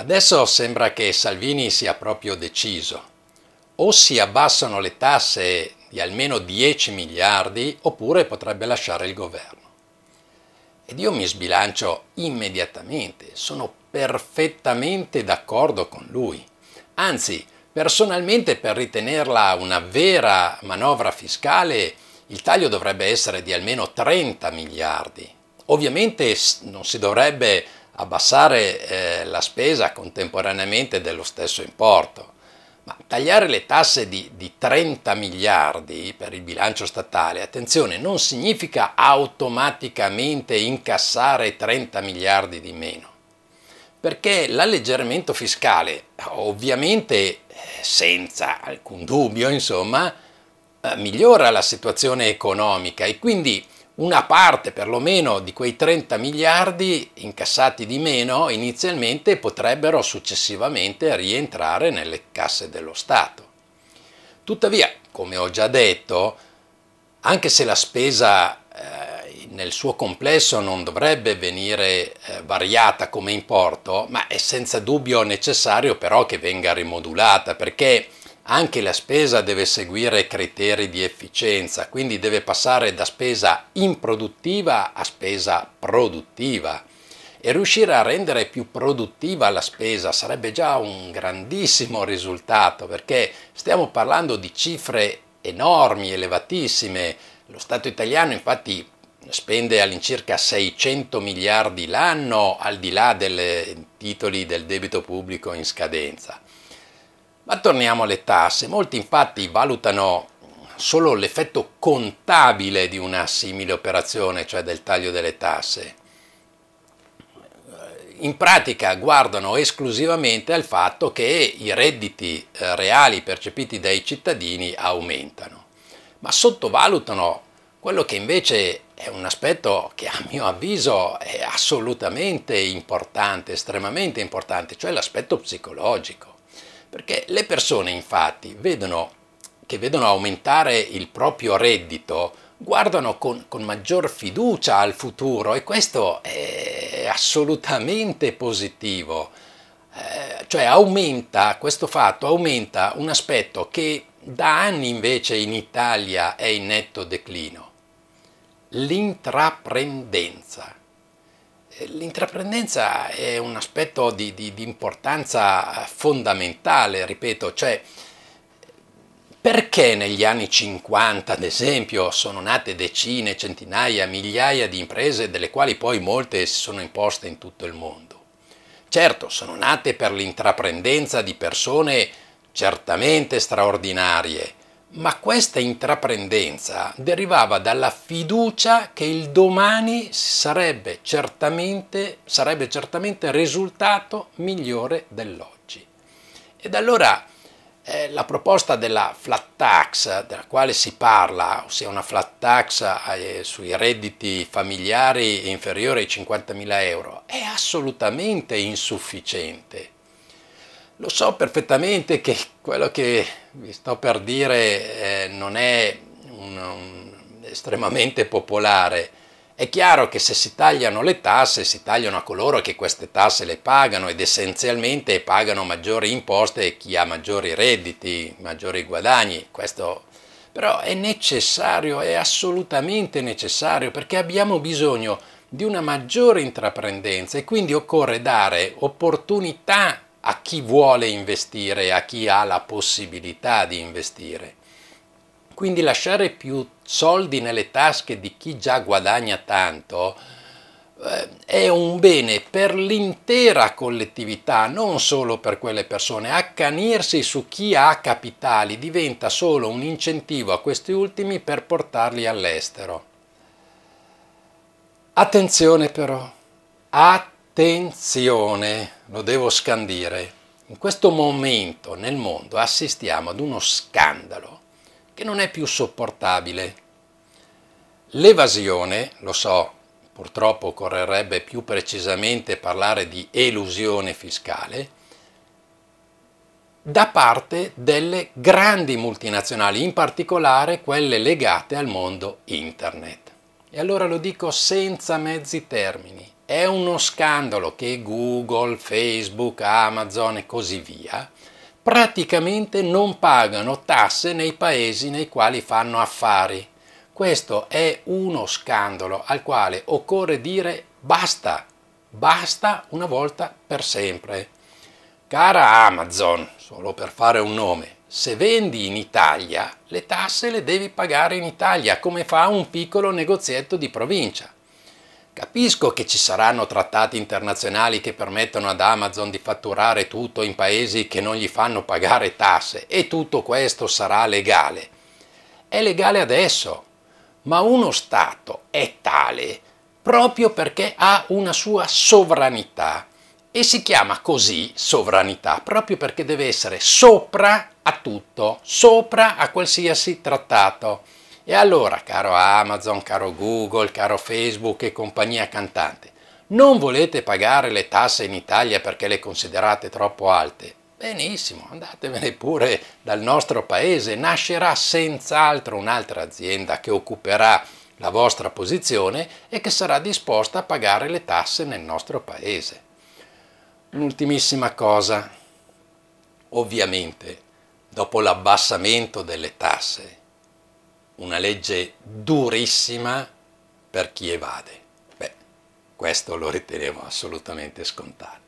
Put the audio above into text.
Adesso sembra che Salvini sia proprio deciso. O si abbassano le tasse di almeno 10 miliardi oppure potrebbe lasciare il governo. Ed io mi sbilancio immediatamente, sono perfettamente d'accordo con lui. Anzi, personalmente per ritenerla una vera manovra fiscale il taglio dovrebbe essere di almeno 30 miliardi. Ovviamente non si dovrebbe abbassare eh, la spesa contemporaneamente dello stesso importo. Ma tagliare le tasse di, di 30 miliardi per il bilancio statale, attenzione, non significa automaticamente incassare 30 miliardi di meno, perché l'alleggerimento fiscale, ovviamente eh, senza alcun dubbio, insomma, eh, migliora la situazione economica e quindi una parte perlomeno di quei 30 miliardi incassati di meno inizialmente potrebbero successivamente rientrare nelle casse dello Stato. Tuttavia, come ho già detto, anche se la spesa eh, nel suo complesso non dovrebbe venire eh, variata come importo, ma è senza dubbio necessario però che venga rimodulata perché anche la spesa deve seguire criteri di efficienza, quindi deve passare da spesa improduttiva a spesa produttiva. E riuscire a rendere più produttiva la spesa sarebbe già un grandissimo risultato, perché stiamo parlando di cifre enormi, elevatissime. Lo Stato italiano infatti spende all'incirca 600 miliardi l'anno al di là dei titoli del debito pubblico in scadenza. Ma torniamo alle tasse. Molti infatti valutano solo l'effetto contabile di una simile operazione, cioè del taglio delle tasse. In pratica guardano esclusivamente al fatto che i redditi eh, reali percepiti dai cittadini aumentano, ma sottovalutano quello che invece è un aspetto che a mio avviso è assolutamente importante, estremamente importante, cioè l'aspetto psicologico. Perché le persone infatti vedono, che vedono aumentare il proprio reddito, guardano con, con maggior fiducia al futuro e questo è assolutamente positivo. Eh, cioè aumenta, questo fatto aumenta un aspetto che da anni invece in Italia è in netto declino, l'intraprendenza. L'intraprendenza è un aspetto di, di, di importanza fondamentale, ripeto, cioè perché negli anni 50, ad esempio, sono nate decine, centinaia, migliaia di imprese, delle quali poi molte si sono imposte in tutto il mondo? Certo, sono nate per l'intraprendenza di persone certamente straordinarie, ma questa intraprendenza derivava dalla fiducia che il domani sarebbe certamente, sarebbe certamente risultato migliore dell'oggi. Ed allora eh, la proposta della flat tax, della quale si parla, ossia una flat tax eh, sui redditi familiari inferiori ai 50.000 euro, è assolutamente insufficiente lo so perfettamente che quello che vi sto per dire eh, non è un, un estremamente popolare. È chiaro che se si tagliano le tasse, si tagliano a coloro che queste tasse le pagano ed essenzialmente pagano maggiori imposte chi ha maggiori redditi, maggiori guadagni. Questo però è necessario, è assolutamente necessario perché abbiamo bisogno di una maggiore intraprendenza e quindi occorre dare opportunità a chi vuole investire, a chi ha la possibilità di investire. Quindi lasciare più soldi nelle tasche di chi già guadagna tanto eh, è un bene per l'intera collettività, non solo per quelle persone. Accanirsi su chi ha capitali diventa solo un incentivo a questi ultimi per portarli all'estero. Attenzione però, attenzione Attenzione, lo devo scandire. In questo momento nel mondo assistiamo ad uno scandalo che non è più sopportabile. L'evasione, lo so, purtroppo occorrerebbe più precisamente parlare di elusione fiscale, da parte delle grandi multinazionali, in particolare quelle legate al mondo internet. E allora lo dico senza mezzi termini è uno scandalo che Google, Facebook, Amazon e così via praticamente non pagano tasse nei paesi nei quali fanno affari. Questo è uno scandalo al quale occorre dire basta, basta una volta per sempre. Cara Amazon, solo per fare un nome, se vendi in Italia, le tasse le devi pagare in Italia, come fa un piccolo negozietto di provincia. Capisco che ci saranno trattati internazionali che permettono ad Amazon di fatturare tutto in paesi che non gli fanno pagare tasse e tutto questo sarà legale. È legale adesso, ma uno Stato è tale proprio perché ha una sua sovranità e si chiama così sovranità proprio perché deve essere sopra a tutto, sopra a qualsiasi trattato. E allora, caro Amazon, caro Google, caro Facebook e compagnia cantante, non volete pagare le tasse in Italia perché le considerate troppo alte? Benissimo, andatevene pure dal nostro paese, nascerà senz'altro un'altra azienda che occuperà la vostra posizione e che sarà disposta a pagare le tasse nel nostro paese. Un'ultimissima cosa, ovviamente, dopo l'abbassamento delle tasse, una legge durissima per chi evade. Beh, questo lo ritenevo assolutamente scontato.